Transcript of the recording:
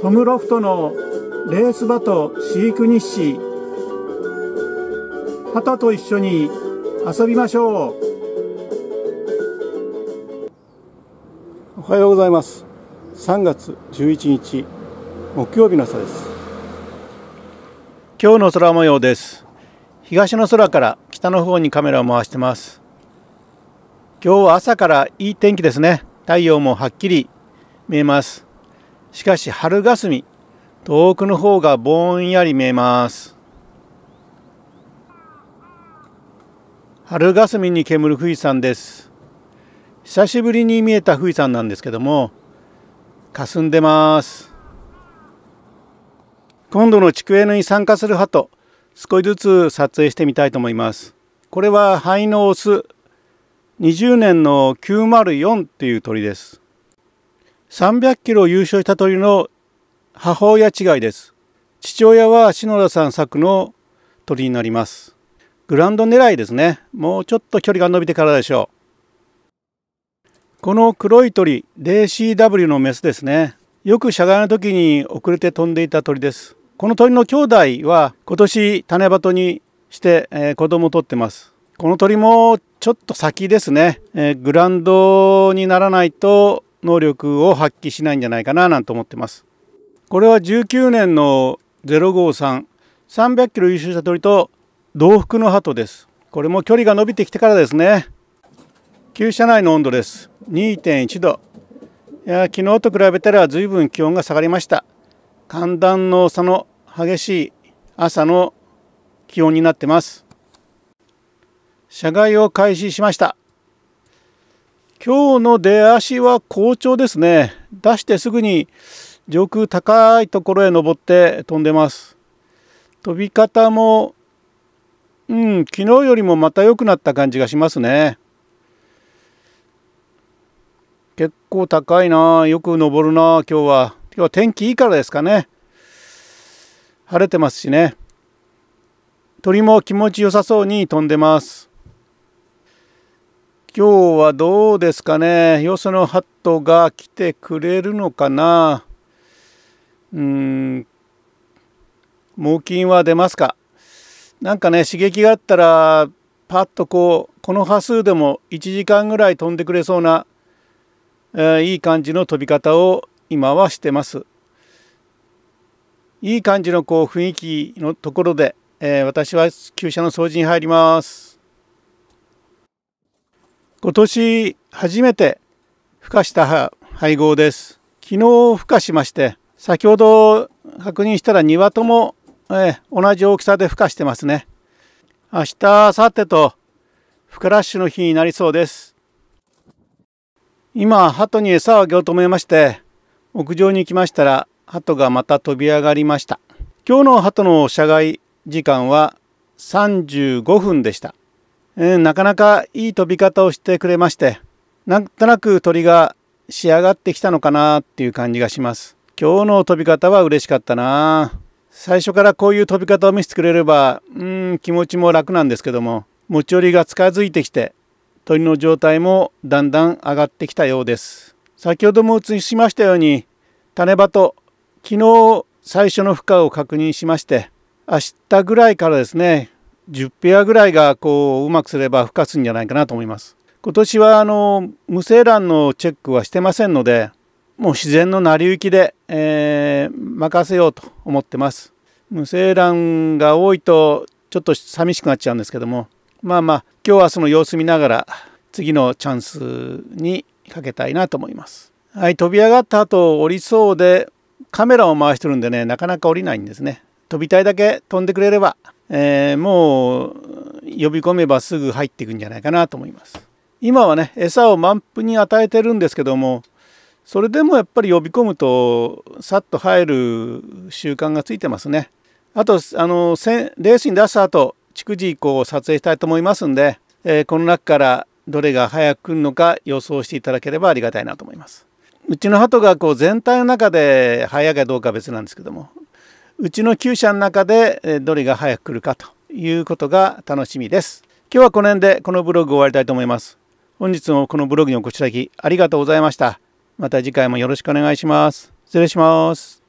トムロフトのレース場と飼育日誌旗と一緒に遊びましょうおはようございます3月11日木曜日の朝です今日の空模様です東の空から北の方にカメラを回してます今日は朝からいい天気ですね太陽もはっきり見えますしかし春霞遠くの方がぼんやり見えます春霞に煙る富士山です久しぶりに見えた富士山なんですけども霞んでます今度の地区営に参加する鳩少しずつ撮影してみたいと思いますこれは灰のオス20年の904という鳥です300キロ優勝した鳥の母親違いです。父親は篠田さん作の鳥になります。グランド狙いですね。もうちょっと距離が伸びてからでしょう。この黒い鳥、0CW のメスですね。よく社外の時に遅れて飛んでいた鳥です。この鳥の兄弟は今年種鳩にして、えー、子供を取ってます。この鳥もちょっと先ですね、えー、グランドにならないと能力を発揮しないんじゃないかななんて思ってます。これは19年の053300キロ優勝した鳥と同幅の鳩です。これも距離が伸びてきてからですね。旧車内の温度です。2.1度。いや昨日と比べたら随分気温が下がりました。寒暖の差の激しい朝の気温になってます。社外を開始しました。今日の出足は好調ですね出してすぐに上空高いところへ登って飛んでます飛び方もうん昨日よりもまた良くなった感じがしますね結構高いなよく登るな今日は今日は天気いいからですかね晴れてますしね鳥も気持ちよさそうに飛んでます今日はどうですかねよそのハットが来てくれるのかなうん猛禽は出ますかなんかね刺激があったらパッとこうこの波数でも1時間ぐらい飛んでくれそうな、えー、いい感じの飛び方を今はしてます。いい感じのこう雰囲気のところで、えー、私は厩舎の掃除に入ります。今年初めて孵化した配合です。昨日孵化しまして、先ほど確認したら2羽とも、えー、同じ大きさで孵化してますね。明日、明後日と孵化ラッシュの日になりそうです。今、鳩に餌をあげようと思いまして、屋上に来ましたら、鳩がまた飛び上がりました。今日の鳩の社外時間は35分でした。うん、なかなかいい飛び方をしてくれまして、なんとなく鳥が仕上がってきたのかなっていう感じがします。今日の飛び方は嬉しかったな最初からこういう飛び方を見せてくれれば、うん、気持ちも楽なんですけども、持ち寄りが近づいてきて、鳥の状態もだんだん上がってきたようです。先ほども映しましたように、種場と昨日最初の負荷を確認しまして、明日ぐらいからですね、10ペアぐらいがこううまくすれば孵化するんじゃないかなと思います。今年はあの無精卵のチェックはしてませんのでもう自然の成り行きで、えー、任せようと思ってます。無精卵が多いとちょっと寂しくなっちゃうんですけどもまあまあ今日はその様子見ながら次のチャンスにかけたいなと思います。はい、飛び上がった後降りそうでカメラを回してるんでねなかなか降りないんですね。飛びたいだけ飛んでくれればえー、もう呼び込めばすぐ入っていくんじゃないかなと思います。今はね餌を満腹に与えてるんですけどもそれでもやっぱり呼び込むとさっと入る習慣がついてますね。あとあのレースに出した後逐次こう撮影したいと思いますんで、えー、この中からどれが早く来るのか予想していただければありがたいなと思います。うちの鳩がこう全体の中で早いかどうかは別なんですけどもうちの厩舎の中でどれが早く来るかということが楽しみです今日はこの辺でこのブログを終わりたいと思います本日もこのブログにお越しいただきありがとうございましたまた次回もよろしくお願いします失礼します